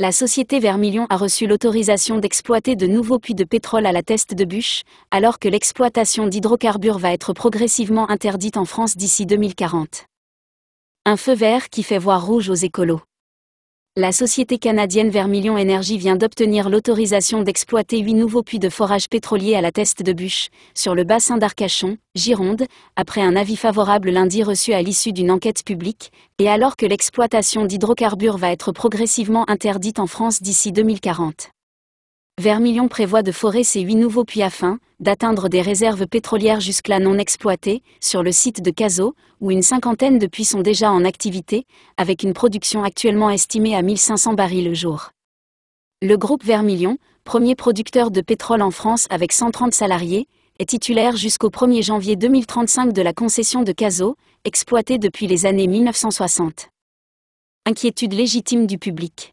la société Vermilion a reçu l'autorisation d'exploiter de nouveaux puits de pétrole à la teste de bûche, alors que l'exploitation d'hydrocarbures va être progressivement interdite en France d'ici 2040. Un feu vert qui fait voir rouge aux écolos la société canadienne Vermilion Energy vient d'obtenir l'autorisation d'exploiter huit nouveaux puits de forage pétrolier à la teste de bûche, sur le bassin d'Arcachon, Gironde, après un avis favorable lundi reçu à l'issue d'une enquête publique, et alors que l'exploitation d'hydrocarbures va être progressivement interdite en France d'ici 2040. Vermillon prévoit de forer ses huit nouveaux puits afin d'atteindre des réserves pétrolières jusque-là non exploitées sur le site de Cazaux, où une cinquantaine de puits sont déjà en activité, avec une production actuellement estimée à 1500 barils le jour. Le groupe Vermillon, premier producteur de pétrole en France avec 130 salariés, est titulaire jusqu'au 1er janvier 2035 de la concession de Cazaux, exploitée depuis les années 1960. Inquiétude légitime du public.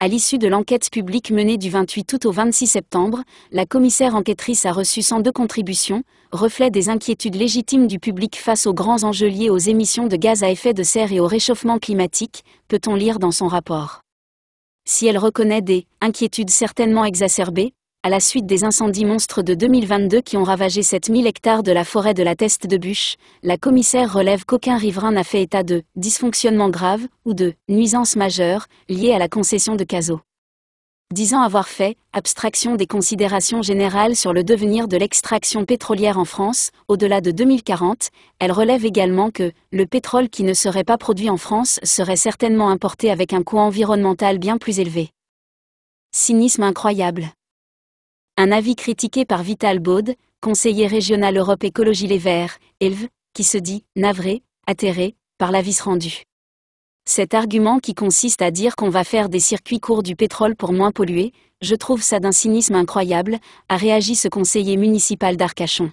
À l'issue de l'enquête publique menée du 28 août au 26 septembre, la commissaire enquêtrice a reçu 102 contributions, reflet des inquiétudes légitimes du public face aux grands enjeux liés aux émissions de gaz à effet de serre et au réchauffement climatique, peut-on lire dans son rapport. Si elle reconnaît des inquiétudes certainement exacerbées, à la suite des incendies monstres de 2022 qui ont ravagé 7000 hectares de la forêt de la Teste de Bûche, la commissaire relève qu'aucun riverain n'a fait état de dysfonctionnement grave ou de nuisance majeure » liée à la concession de Caso. Disant avoir fait abstraction des considérations générales sur le devenir de l'extraction pétrolière en France, au-delà de 2040, elle relève également que le pétrole qui ne serait pas produit en France serait certainement importé avec un coût environnemental bien plus élevé. Cynisme incroyable. Un avis critiqué par Vital Baud, conseiller régional Europe Écologie Les Verts, Elve, qui se dit navré, atterré, par l'avis rendu. Cet argument qui consiste à dire qu'on va faire des circuits courts du pétrole pour moins polluer, je trouve ça d'un cynisme incroyable, a réagi ce conseiller municipal d'Arcachon.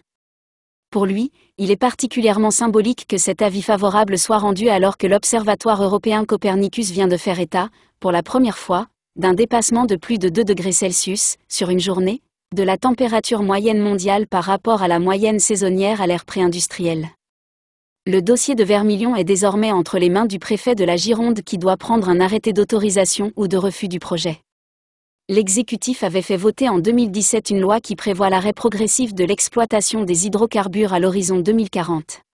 Pour lui, il est particulièrement symbolique que cet avis favorable soit rendu alors que l'Observatoire européen Copernicus vient de faire état, pour la première fois, d'un dépassement de plus de 2 degrés Celsius, sur une journée, de la température moyenne mondiale par rapport à la moyenne saisonnière à l'ère préindustrielle. Le dossier de Vermilion est désormais entre les mains du préfet de la Gironde qui doit prendre un arrêté d'autorisation ou de refus du projet. L'exécutif avait fait voter en 2017 une loi qui prévoit l'arrêt progressif de l'exploitation des hydrocarbures à l'horizon 2040.